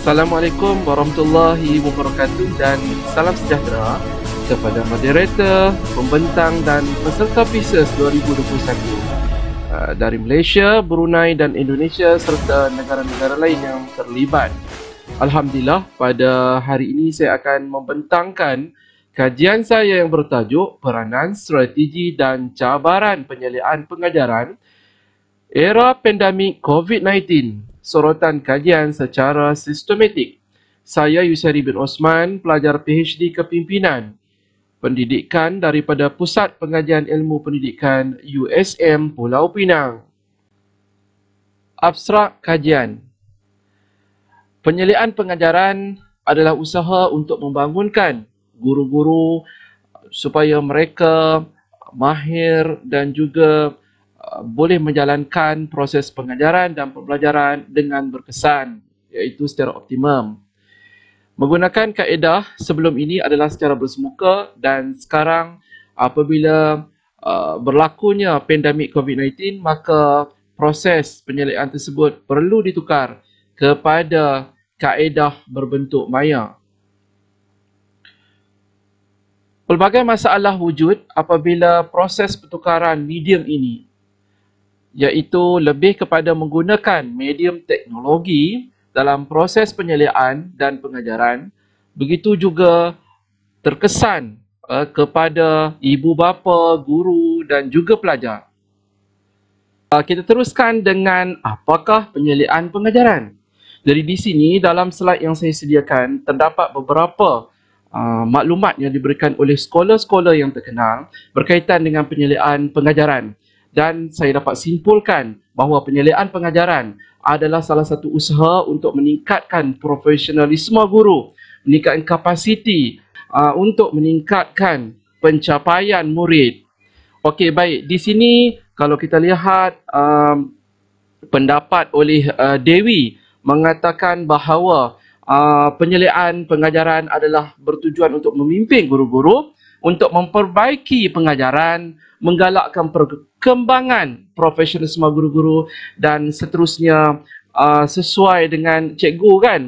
Assalamualaikum warahmatullahi wabarakatuh dan salam sejahtera kepada moderator, pembentang dan peserta Pieces 2021 e uh, dari Malaysia, Brunei dan Indonesia serta negara-negara lain yang terlibat. Alhamdulillah pada hari ini saya akan membentangkan kajian saya yang bertajuk Peranan Strategi dan Cabaran Penyeliaan Pengajaran Era Pandemik COVID-19 sorotan kajian secara sistematik. Saya Yusari bin Osman, pelajar PhD Kepimpinan Pendidikan daripada Pusat Pengajian Ilmu Pendidikan USM Pulau Pinang. Abstrak Kajian Penyeliaan pengajaran adalah usaha untuk membangunkan guru-guru supaya mereka mahir dan juga Uh, boleh menjalankan proses pengajaran dan pembelajaran dengan berkesan iaitu secara optimum. Menggunakan kaedah sebelum ini adalah secara bersemuka dan sekarang apabila uh, berlakunya pandemik COVID-19 maka proses penyelidikan tersebut perlu ditukar kepada kaedah berbentuk maya. Pelbagai masalah wujud apabila proses pertukaran medium ini iaitu lebih kepada menggunakan medium teknologi dalam proses penyeliaan dan pengajaran begitu juga terkesan uh, kepada ibu bapa, guru dan juga pelajar. Eh, kita teruskan dengan apakah penyeliaan pengajaran. Jadi di sini dalam slide yang saya sediakan terdapat beberapa uh, maklumat yang diberikan oleh sekolah-sekolah yang terkenal berkaitan dengan penyeliaan pengajaran dan saya dapat simpulkan bahawa penyeliaan pengajaran adalah salah satu usaha untuk meningkatkan profesionalisme guru, meningkatkan kapasiti uh, untuk meningkatkan pencapaian murid. Okey, baik. Di sini kalau kita lihat um, pendapat oleh uh, Dewi mengatakan bahawa uh, penyeliaan pengajaran adalah bertujuan untuk memimpin guru-guru untuk memperbaiki pengajaran, menggalakkan perkembangan profesionalisme guru-guru dan seterusnya uh, sesuai dengan cikgu kan.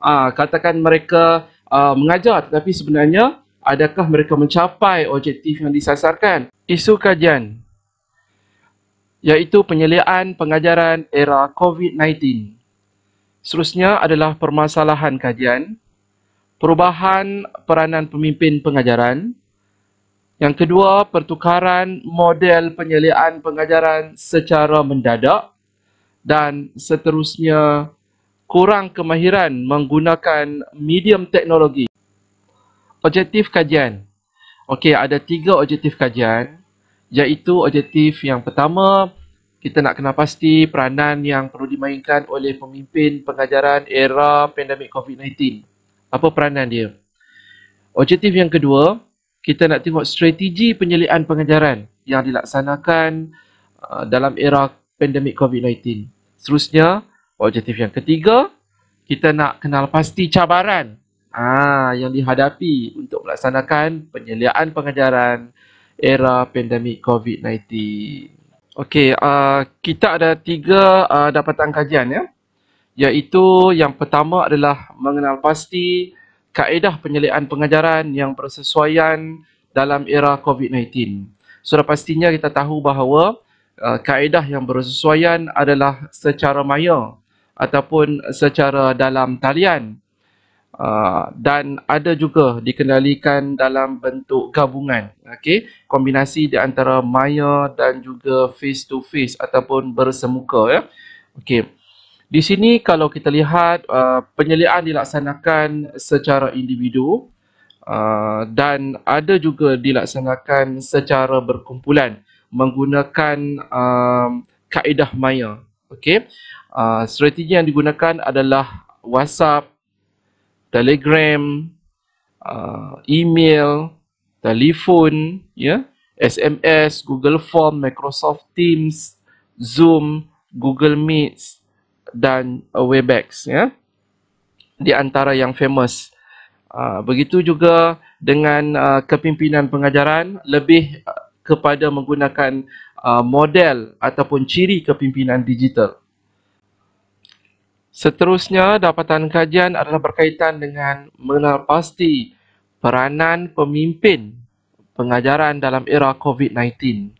Uh, katakan mereka uh, mengajar tetapi sebenarnya adakah mereka mencapai objektif yang disasarkan? Isu kajian iaitu penyeliaan pengajaran era COVID-19. Seterusnya adalah permasalahan kajian, perubahan peranan pemimpin pengajaran, yang kedua, pertukaran model penyeliaan pengajaran secara mendadak dan seterusnya kurang kemahiran menggunakan medium teknologi. Objektif kajian. Okey, ada tiga objektif kajian iaitu objektif yang pertama, kita nak kena pasti peranan yang perlu dimainkan oleh pemimpin pengajaran era pandemik COVID-19. Apa peranan dia? Objektif yang kedua, kita nak tengok strategi penyeliaan pengajaran yang dilaksanakan uh, dalam era pandemik COVID-19. Seterusnya, objektif yang ketiga, kita nak kenal pasti cabaran ah yang dihadapi untuk melaksanakan penyeliaan pengajaran era pandemik COVID-19. Okey, uh, kita ada tiga uh, dapatan kajian ya. Iaitu yang pertama adalah mengenal pasti kaedah penyeliaan pengajaran yang bersesuaian dalam era COVID-19. Sudah pastinya kita tahu bahawa uh, kaedah yang bersesuaian adalah secara maya ataupun secara dalam talian uh, dan ada juga dikendalikan dalam bentuk gabungan. Okay? Kombinasi di antara maya dan juga face to face ataupun bersemuka. Ya? Okay. Di sini kalau kita lihat uh, penyeliaan dilaksanakan secara individu uh, dan ada juga dilaksanakan secara berkumpulan menggunakan uh, kaedah maya. Okay. Uh, strategi yang digunakan adalah WhatsApp, Telegram, uh, email, telefon, yeah, SMS, Google Form, Microsoft Teams, Zoom, Google Meets, dan uh, Webex ya. Di antara yang famous. Uh, begitu juga dengan uh, kepimpinan pengajaran lebih uh, kepada menggunakan uh, model ataupun ciri kepimpinan digital. Seterusnya dapatan kajian adalah berkaitan dengan mengenal peranan pemimpin pengajaran dalam era COVID-19.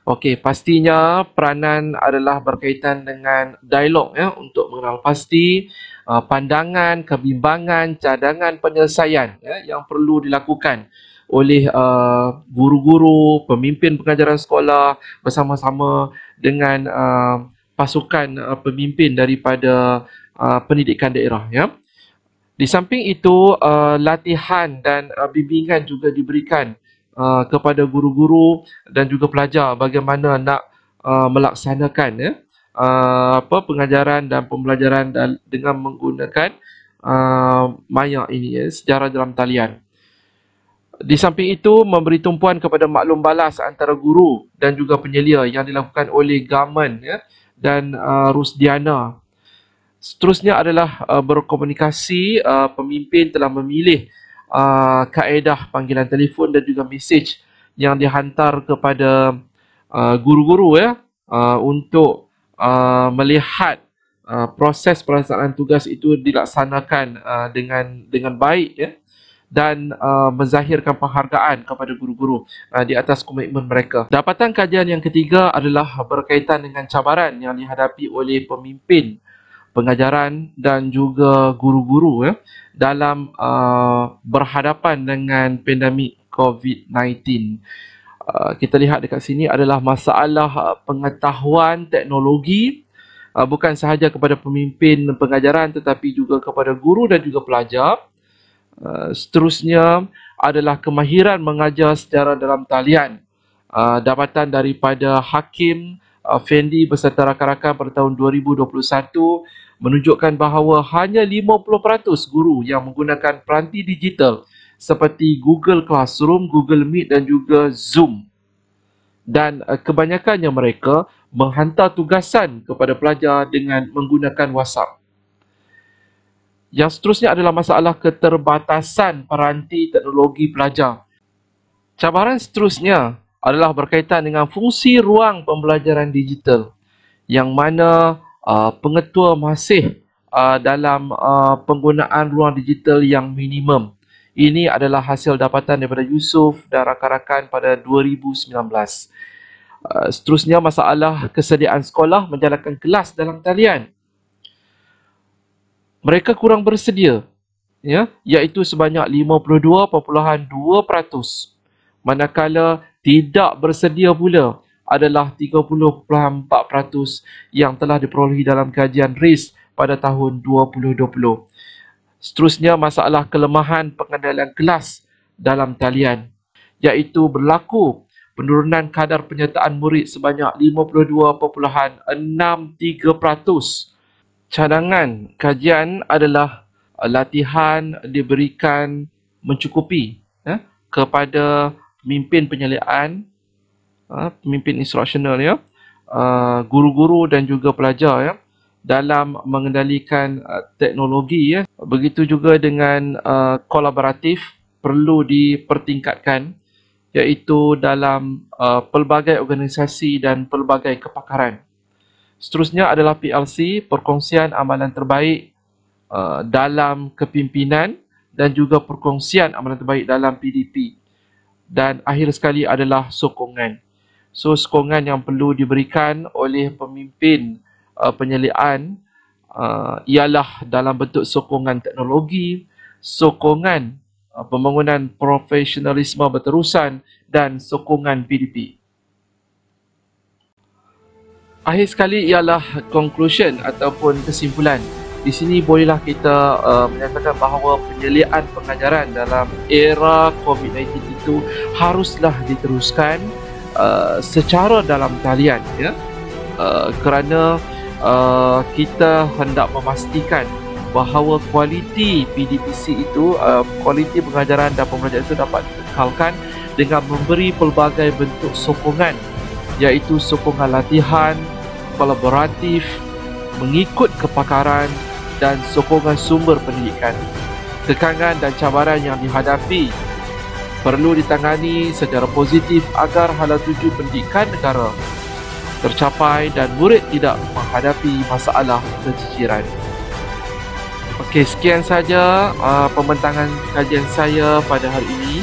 Okey, pastinya peranan adalah berkaitan dengan dialog ya untuk mengenal pasti uh, pandangan, kebimbangan, cadangan penyelesaian ya yang perlu dilakukan oleh uh, guru-guru, uh, pemimpin pengajaran sekolah bersama-sama dengan uh, pasukan uh, pemimpin daripada uh, pendidikan daerah ya. Di samping itu uh, latihan dan uh, bimbingan juga diberikan uh, kepada guru-guru dan juga pelajar bagaimana nak uh, melaksanakan ya, uh, apa pengajaran dan pembelajaran dengan menggunakan uh, maya ini ya, sejarah dalam talian. Di samping itu memberi tumpuan kepada maklum balas antara guru dan juga penyelia yang dilakukan oleh Gaman ya, dan uh, Rusdiana. Seterusnya adalah uh, berkomunikasi uh, pemimpin telah memilih uh, kaedah panggilan telefon dan juga mesej yang dihantar kepada uh, guru-guru uh, ya uh, untuk uh, melihat uh, proses pelaksanaan tugas itu dilaksanakan uh, dengan dengan baik ya dan uh, menzahirkan penghargaan kepada guru-guru uh, di atas komitmen mereka. Dapatan kajian yang ketiga adalah berkaitan dengan cabaran yang dihadapi oleh pemimpin pengajaran dan juga guru-guru ya, dalam uh, berhadapan dengan pandemik COVID-19. Uh, kita lihat dekat sini adalah masalah uh, pengetahuan teknologi uh, bukan sahaja kepada pemimpin pengajaran tetapi juga kepada guru dan juga pelajar. Uh, seterusnya adalah kemahiran mengajar secara dalam talian. Uh, dapatan daripada hakim, uh, Fendi berserta rakan-rakan pada tahun 2021 menunjukkan bahawa hanya 50% guru yang menggunakan peranti digital seperti Google Classroom, Google Meet dan juga Zoom. Dan uh, kebanyakannya mereka menghantar tugasan kepada pelajar dengan menggunakan WhatsApp. Yang seterusnya adalah masalah keterbatasan peranti teknologi pelajar. Cabaran seterusnya adalah berkaitan dengan fungsi ruang pembelajaran digital yang mana uh, pengetua masih uh, dalam uh, penggunaan ruang digital yang minimum. Ini adalah hasil dapatan daripada Yusuf dan rakan-rakan pada 2019. Uh, seterusnya masalah kesediaan sekolah menjalankan kelas dalam talian. Mereka kurang bersedia ya, iaitu sebanyak 52.2% manakala tidak bersedia pula adalah 30.4% yang telah diperolehi dalam kajian RIS pada tahun 2020. Seterusnya masalah kelemahan pengendalian kelas dalam talian iaitu berlaku penurunan kadar penyertaan murid sebanyak 52.63%. Cadangan kajian adalah latihan diberikan mencukupi eh, kepada pemimpin penyeliaan, ha, pemimpin instructional ya, ha, guru-guru dan juga pelajar ya dalam mengendalikan uh, teknologi ya. Begitu juga dengan uh, kolaboratif perlu dipertingkatkan iaitu dalam uh, pelbagai organisasi dan pelbagai kepakaran. Seterusnya adalah PLC, perkongsian amalan terbaik dalam kepimpinan dan juga perkongsian amalan terbaik dalam PDP dan akhir sekali adalah sokongan. So sokongan yang perlu diberikan oleh pemimpin uh, penyeliaan uh, ialah dalam bentuk sokongan teknologi, sokongan uh, pembangunan profesionalisme berterusan dan sokongan PDP. Akhir sekali ialah conclusion ataupun kesimpulan di sini bolehlah kita uh, menyatakan bahawa penyeliaan pengajaran dalam era COVID-19 itu haruslah diteruskan uh, secara dalam talian ya uh, kerana uh, kita hendak memastikan bahawa kualiti PDPC itu uh, kualiti pengajaran dan pembelajaran itu dapat dikekalkan dengan memberi pelbagai bentuk sokongan iaitu sokongan latihan kolaboratif mengikut kepakaran dan sokongan sumber pendidikan. Kekangan dan cabaran yang dihadapi perlu ditangani secara positif agar hala tuju pendidikan negara tercapai dan murid tidak menghadapi masalah keciciran. Okey, sekian saja uh, pembentangan kajian saya pada hari ini.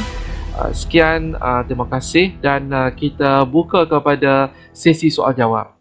Uh, sekian, uh, terima kasih dan uh, kita buka kepada sesi soal jawab.